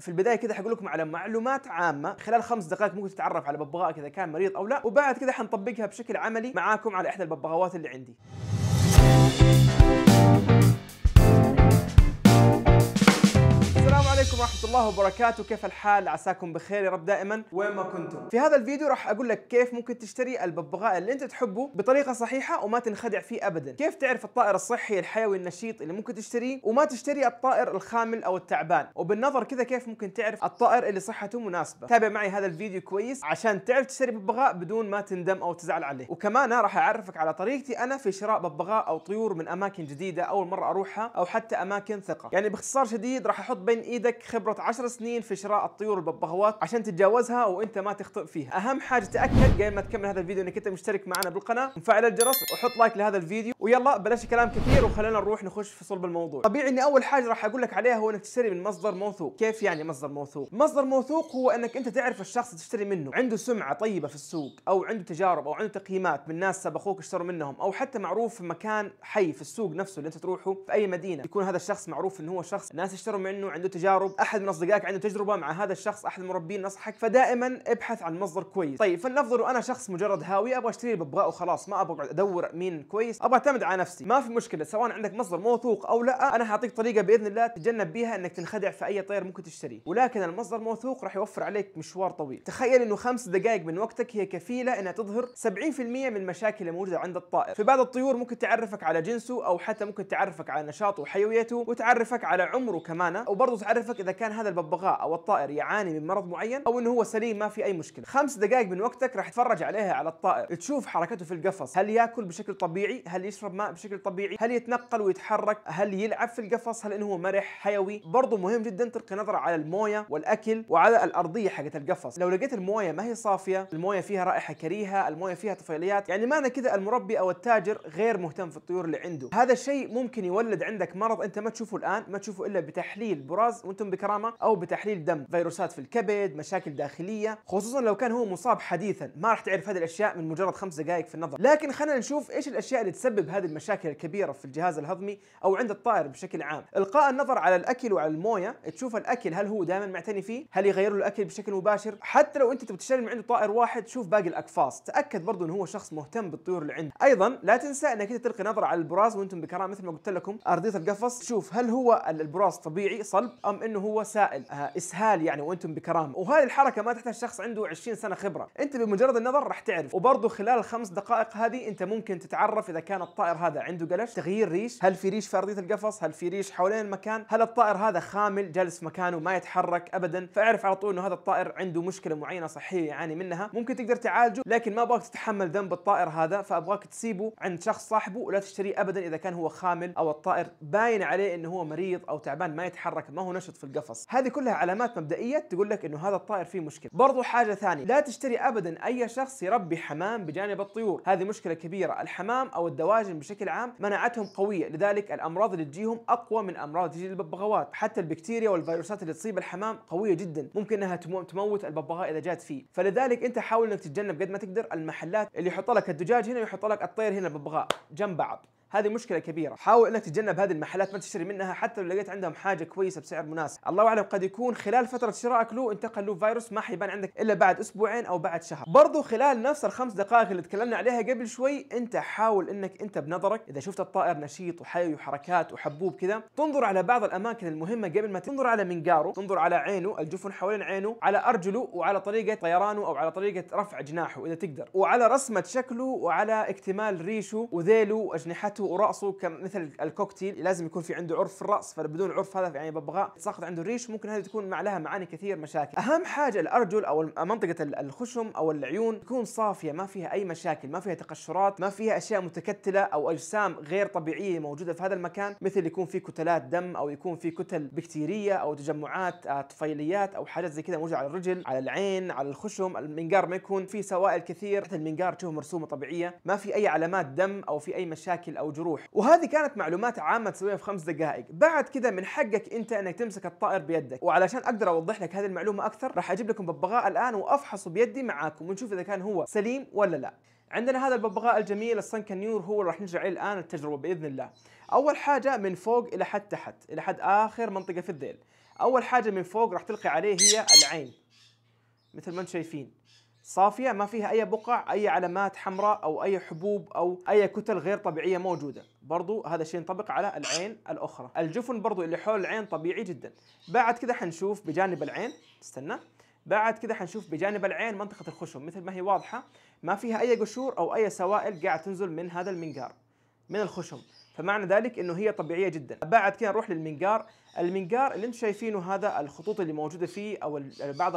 في البدايه كذا حقول لكم على معلومات عامه خلال خمس دقائق ممكن تتعرف على ببغاء اذا كان مريض او لا وبعد كذا حنطبقها بشكل عملي معاكم على احدى الببغاوات اللي عندي ورحمة الله وبركاته كيف الحال عساكم بخير يا رب دائما وين ما كنتم في هذا الفيديو راح اقول لك كيف ممكن تشتري الببغاء اللي انت تحبه بطريقة صحيحة وما تنخدع فيه ابدا كيف تعرف الطائر الصحي الحيوي النشيط اللي ممكن تشتريه وما تشتري الطائر الخامل او التعبان وبالنظر كذا كيف ممكن تعرف الطائر اللي صحته مناسبة تابع معي هذا الفيديو كويس عشان تعرف تشتري ببغاء بدون ما تندم او تزعل عليه وكمان راح اعرفك على طريقتي انا في شراء ببغاء او طيور من اماكن جديدة اول مرة اروحها او حتى اماكن ثقة يعني باختصار شديد راح احط بين ايدك خبرة خبرة 10 سنين في شراء الطيور الببغاوات عشان تتجاوزها وانت ما تخطئ فيها اهم حاجة تأكد قبل ما تكمل هذا الفيديو انك انت مشترك معنا بالقناة ومفعل الجرس وحط لايك لهذا الفيديو ويلا بلاش كلام كثير وخلينا نروح نخش في صلب الموضوع طبيعي اني اول حاجه راح اقول لك عليها هو انك تشتري من مصدر موثوق كيف يعني مصدر موثوق مصدر موثوق هو انك انت تعرف الشخص تشتري منه عنده سمعه طيبه في السوق او عنده تجارب او عنده تقييمات من ناس سبقوك اشتروا منهم او حتى معروف في مكان حي في السوق نفسه اللي انت تروحه في اي مدينه يكون هذا الشخص معروف انه هو شخص ناس اشتروا منه عنده تجارب احد من اصدقائك عنده تجربه مع هذا الشخص احد المربين نصحك فدائما ابحث عن مصدر كويس طيب فلنفرض انا شخص مجرد هاوي ابغى اشتري ببغاء وخلاص ما ابغى ادور مين كويس ابغى اعتمد على نفسي ما في مشكله سواء عندك مصدر موثوق او لا انا حاعطيك طريقه باذن الله تتجنب بيها انك تنخدع في اي طير ممكن تشتريه ولكن المصدر موثوق راح يوفر عليك مشوار طويل تخيل انه خمس دقائق من وقتك هي كفيله انها تظهر 70% من المشاكل الموجوده عند الطائر في بعض الطيور ممكن تعرفك على جنسه او حتى ممكن تعرفك على نشاطه وحيويته وتعرفك على عمره كمان وبرضه تعرفك اذا كان هذا الببغاء او الطائر يعاني من مرض معين او انه هو سليم ما في اي مشكله خمس دقائق من وقتك راح تتفرج عليها على الطائر تشوف حركته في القفص هل ياكل بشكل طبيعي هل يشرب يشرب ماء بشكل طبيعي هل يتنقل ويتحرك هل يلعب في القفص هل انه هو مرح حيوي برضه مهم جدا تلقي نظره على المويه والاكل وعلى الارضيه حقت القفص لو لقيت المويه ما هي صافيه المويه فيها رائحه كريهه المويه فيها طفيليات يعني معنى كذا المربي او التاجر غير مهتم في الطيور اللي عنده هذا الشيء ممكن يولد عندك مرض انت ما تشوفه الان ما تشوفه الا بتحليل براز وانتم بكرامه او بتحليل دم فيروسات في الكبد مشاكل داخليه خصوصا لو كان هو مصاب حديثا ما راح تعرف هذه الاشياء من مجرد خمس دقائق في النظر لكن خلينا نشوف ايش الاشياء اللي تسبب هذه المشاكل الكبيره في الجهاز الهضمي او عند الطائر بشكل عام القاء النظر على الاكل وعلى المويه تشوف الاكل هل هو دائما معتني فيه هل يغير له الاكل بشكل مباشر حتى لو انت بتشتري من عنده طائر واحد شوف باقي الاقفاص تاكد برضه انه هو شخص مهتم بالطيور اللي عنده ايضا لا تنسى انك انت تلقي نظره على البراز وانتم بكرامه مثل ما قلت لكم ارضيه القفص تشوف هل هو البراز طبيعي صلب ام انه هو سائل آه، اسهال يعني وانتم بكرامه وهذه الحركه ما تحتاج شخص عنده 20 سنه خبره انت بمجرد النظر راح تعرف وبرضه خلال الخمس دقائق هذه انت ممكن تتعرف اذا كان الطائر الطائر هذا عنده قلش تغيير ريش هل في ريش في ارضيه القفص هل في ريش حوالين المكان هل الطائر هذا خامل جالس مكانه ما يتحرك ابدا فاعرف على طول انه هذا الطائر عنده مشكله معينه صحيه يعاني منها ممكن تقدر تعالجه لكن ما ابغاك تتحمل ذنب الطائر هذا فابغاك تسيبه عند شخص صاحبه ولا تشتريه ابدا اذا كان هو خامل او الطائر باين عليه انه هو مريض او تعبان ما يتحرك ما هو نشط في القفص هذه كلها علامات مبدئيه تقول لك انه هذا الطائر فيه مشكله برضو حاجه ثانيه لا تشتري ابدا اي شخص يربي حمام بجانب الطيور هذه مشكله كبيره الحمام او الدواجن الفراجن بشكل عام مناعتهم قويه لذلك الامراض اللي تجيهم اقوى من امراض تجي الببغاوات حتى البكتيريا والفيروسات اللي تصيب الحمام قويه جدا ممكن انها تموت الببغاء اذا جات فيه فلذلك انت حاول انك تتجنب قد ما تقدر المحلات اللي يحط لك الدجاج هنا ويحط لك الطير هنا الببغاء جنب بعض هذه مشكله كبيره حاول انك تتجنب هذه المحلات ما تشتري منها حتى لو لقيت عندهم حاجه كويسه بسعر مناسب الله اعلم قد يكون خلال فتره شرائك له انتقل له فيروس ما حيبان عندك الا بعد اسبوعين او بعد شهر برضو خلال نفس الخمس دقائق اللي تكلمنا عليها قبل شوي انت حاول انك انت بنظرك اذا شفت الطائر نشيط وحي وحركات وحبوب كذا تنظر على بعض الاماكن المهمه قبل ما تنظر على منقاره تنظر على عينه الجفن حوالين عينه على ارجله وعلى طريقه طيرانه او على طريقه رفع جناحه اذا تقدر وعلى رسمه شكله وعلى اكتمال ريشه وذيله واجنحته وراسه راسه كمثل الكوكتيل لازم يكون في عنده عرف في الراس فبدون عرف هذا يعني ببغاء تساقط عنده الريش ممكن هذه تكون مع لها معاني كثير مشاكل اهم حاجه الارجل او منطقه الخشم او العيون تكون صافيه ما فيها اي مشاكل ما فيها تقشرات ما فيها اشياء متكتله او اجسام غير طبيعيه موجوده في هذا المكان مثل يكون في كتلات دم او يكون في كتل بكتيريه او تجمعات آه، طفيليات او حاجات زي كذا موجوده على الرجل على العين على الخشم المنقار ما يكون في سوائل كثير مثل المنقار تشوفه مرسومه طبيعيه ما في اي علامات دم او في اي مشاكل او او جروح وهذه كانت معلومات عامه تسويها في خمس دقائق بعد كذا من حقك انت انك تمسك الطائر بيدك وعلشان اقدر اوضح لك هذه المعلومه اكثر راح اجيب لكم ببغاء الان وافحصه بيدي معاكم ونشوف اذا كان هو سليم ولا لا عندنا هذا الببغاء الجميل الصنك نيور هو اللي راح نرجع عليه الان التجربه باذن الله اول حاجه من فوق الى حد تحت الى حد اخر منطقه في الذيل اول حاجه من فوق راح تلقي عليه هي العين مثل ما انتم شايفين صافيه ما فيها اي بقع اي علامات حمراء او اي حبوب او اي كتل غير طبيعيه موجوده برضو هذا الشيء ينطبق على العين الاخرى الجفن برضو اللي حول العين طبيعي جدا بعد كذا حنشوف بجانب العين استنى بعد كذا حنشوف بجانب العين منطقه الخشم مثل ما هي واضحه ما فيها اي قشور او اي سوائل قاعد تنزل من هذا المنقار من الخشم فمعنى ذلك انه هي طبيعيه جدا بعد كذا نروح للمنقار المنقار اللي انتم شايفينه هذا الخطوط اللي موجوده فيه او بعض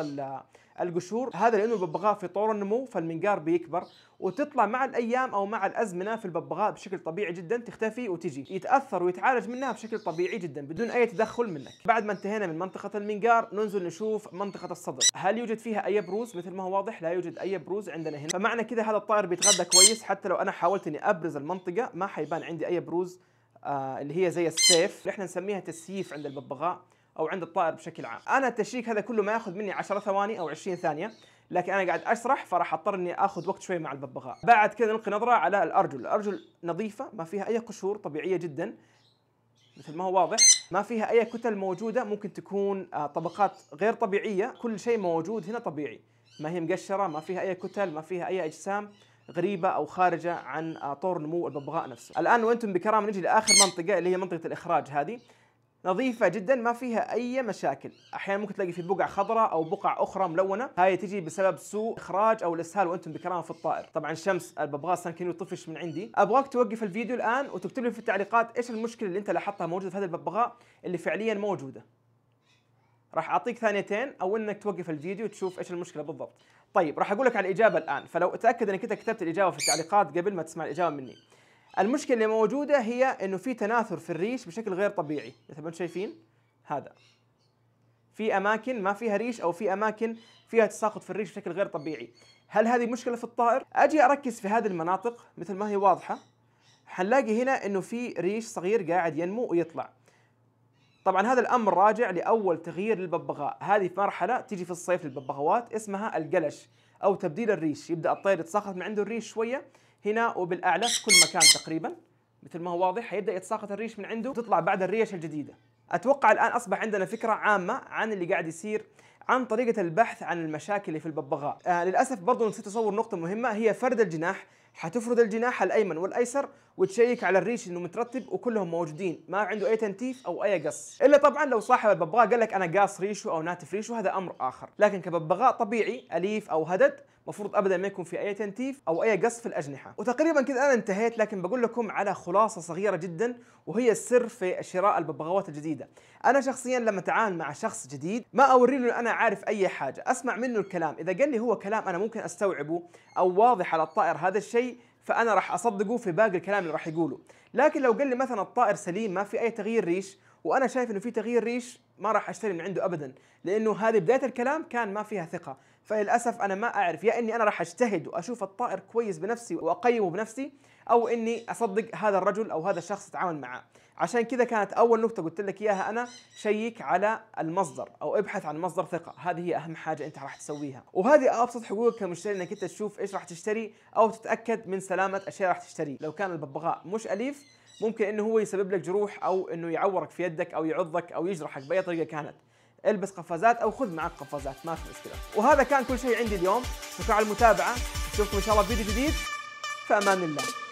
القشور هذا لانه الببغاء في طور النمو فالمنقار بيكبر وتطلع مع الايام او مع الازمنه في الببغاء بشكل طبيعي جدا تختفي وتجي يتاثر ويتعالج منها بشكل طبيعي جدا بدون اي تدخل منك بعد ما انتهينا من منطقه المنقار ننزل نشوف منطقه الصدر هل يوجد فيها اي بروز مثل ما هو واضح لا يوجد اي بروز عندنا هنا فمعنى كذا هذا الطائر بيتغذى كويس حتى لو انا حاولت اني ابرز المنطقه ما حيبان عندي اي بروز آه اللي هي زي السيف اللي احنا نسميها تسييف عند الببغاء او عند الطائر بشكل عام انا التشريك هذا كله ما ياخذ مني 10 ثواني او 20 ثانيه لكن انا قاعد اشرح فراح اضطر اني اخذ وقت شوي مع الببغاء بعد كذا نلقي نظره على الارجل الارجل نظيفه ما فيها اي قشور طبيعيه جدا مثل ما هو واضح ما فيها اي كتل موجوده ممكن تكون آه، طبقات غير طبيعيه كل شيء موجود هنا طبيعي ما هي مقشره ما فيها اي كتل ما فيها اي اجسام غريبه او خارجه عن آه، طور نمو الببغاء نفسه الان وانتم بكرامه نجي لاخر منطقه اللي هي منطقه الاخراج هذه نظيفة جدا ما فيها أي مشاكل أحيانا ممكن تلاقي في بقع خضراء أو بقع أخرى ملونة هاي تجي بسبب سوء إخراج أو الإسهال وأنتم بكرامة في الطائر طبعا الشمس الببغاء سانكينو يطفش من عندي أبغاك توقف الفيديو الآن وتكتب لي في التعليقات إيش المشكلة اللي أنت لاحظتها موجودة في هذا الببغاء اللي فعليا موجودة راح اعطيك ثانيتين او انك توقف الفيديو وتشوف ايش المشكله بالضبط. طيب راح اقول لك على الاجابه الان فلو تأكد انك انت كتبت الاجابه في التعليقات قبل ما تسمع الاجابه مني. المشكله اللي موجوده هي انه في تناثر في الريش بشكل غير طبيعي مثل ما انتم شايفين هذا في اماكن ما فيها ريش او في اماكن فيها تساقط في الريش بشكل غير طبيعي هل هذه مشكله في الطائر اجي اركز في هذه المناطق مثل ما هي واضحه حنلاقي هنا انه في ريش صغير قاعد ينمو ويطلع طبعا هذا الامر راجع لاول تغيير للببغاء هذه مرحله تيجي في الصيف للببغاوات اسمها القلش او تبديل الريش يبدا الطير يتساقط من عنده الريش شويه هنا وبالاعلى في كل مكان تقريبا مثل ما هو واضح هيبدا يتساقط الريش من عنده وتطلع بعد الريش الجديده اتوقع الان اصبح عندنا فكره عامه عن اللي قاعد يصير عن طريقه البحث عن المشاكل اللي في الببغاء آه للاسف برضه نسيت اصور نقطه مهمه هي فرد الجناح حتفرد الجناح الايمن والايسر وتشيك على الريش انه مترتب وكلهم موجودين ما عنده اي تنتيف او اي قص الا طبعا لو صاحب الببغاء قال لك انا قاص ريشه او ناتف ريشه هذا امر اخر لكن كببغاء طبيعي اليف او هدد مفروض ابدا ما يكون في اي تنتيف او اي قص في الاجنحه وتقريبا كذا انا انتهيت لكن بقول لكم على خلاصه صغيره جدا وهي السر في شراء الببغاوات الجديده انا شخصيا لما اتعامل مع شخص جديد ما اوري له انا عارف اي حاجه اسمع منه الكلام اذا قال لي هو كلام انا ممكن استوعبه او واضح على الطائر هذا الشيء فانا راح اصدقه في باقي الكلام اللي راح يقوله لكن لو قال لي مثلا الطائر سليم ما في اي تغيير ريش وانا شايف انه في تغيير ريش ما راح اشتري من عنده ابدا لانه هذه بدايه الكلام كان ما فيها ثقه فللاسف انا ما اعرف يا اني انا راح اجتهد واشوف الطائر كويس بنفسي واقيمه بنفسي او اني اصدق هذا الرجل او هذا الشخص اتعامل معاه عشان كذا كانت اول نقطه قلت لك اياها انا شيك على المصدر او ابحث عن مصدر ثقه هذه هي اهم حاجه انت راح تسويها وهذه ابسط حقوقك كمشتري انك انت تشوف ايش راح تشتري او تتاكد من سلامه الشيء راح تشتريه لو كان الببغاء مش اليف ممكن انه هو يسبب لك جروح او انه يعورك في يدك او يعضك او يجرحك باي طريقه كانت البس قفازات او خذ معك قفازات ما في مشكله وهذا كان كل شيء عندي اليوم شكرا على المتابعه نشوفكم ان شاء الله فيديو جديد في امان الله